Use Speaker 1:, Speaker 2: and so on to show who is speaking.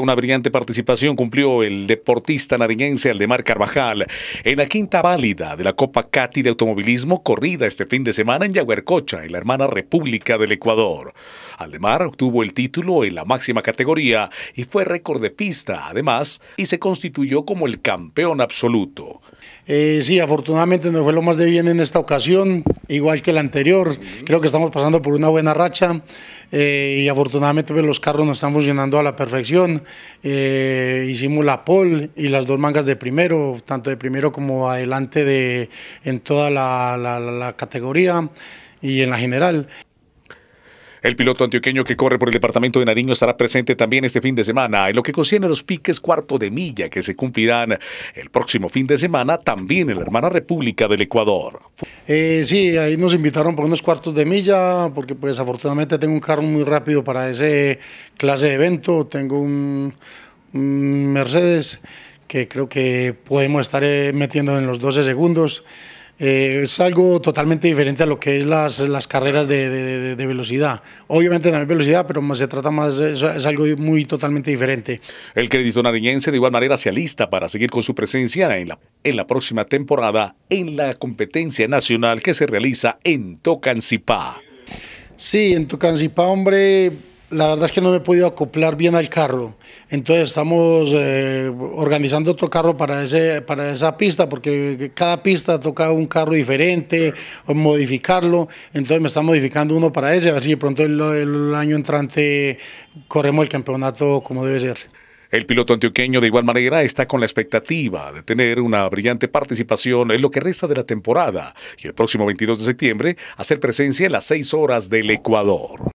Speaker 1: una brillante participación cumplió el deportista nariñense Aldemar Carvajal en la quinta válida de la Copa Cati de Automovilismo corrida este fin de semana en Yaguercocha, en la hermana República del Ecuador. Aldemar obtuvo el título en la máxima categoría y fue récord de pista, además, y se constituyó como el campeón absoluto.
Speaker 2: Eh, sí, afortunadamente nos fue lo más de bien en esta ocasión igual que el anterior. Creo que estamos pasando por una buena racha eh, y afortunadamente pues, los carros nos están funcionando a la perfección. Eh, hicimos la pole y las dos mangas de primero, tanto de primero como adelante de, en toda la categoría y en la general.
Speaker 1: El piloto antioqueño que corre por el departamento de Nariño estará presente también este fin de semana en lo que concierne los piques cuarto de milla que se cumplirán el próximo fin de semana también en la hermana República del Ecuador.
Speaker 2: Eh, sí, ahí nos invitaron por unos cuartos de milla porque pues afortunadamente tengo un carro muy rápido para ese clase de evento, tengo un, un Mercedes que creo que podemos estar eh, metiendo en los 12 segundos. Eh, es algo totalmente diferente a lo que es las, las carreras de, velocidad. Obviamente también velocidad, pero se trata más, es, algo muy totalmente diferente.
Speaker 1: El crédito nariñense de igual manera se alista para seguir con su presencia en la, en la próxima temporada en la competencia nacional que se realiza en Tocancipá.
Speaker 2: Sí, en Tocancipá, hombre, la verdad es que no me he podido acoplar bien al carro, entonces estamos eh, organizando otro carro para, ese, para esa pista, porque cada pista toca un carro diferente, modificarlo, entonces me está modificando uno para ese, a ver si de pronto el, año entrante corremos el campeonato como debe ser.
Speaker 1: El piloto antioqueño de igual manera está con la expectativa de tener una brillante participación en lo que resta de la temporada y el próximo 22 de septiembre hacer presencia en las seis horas del Ecuador.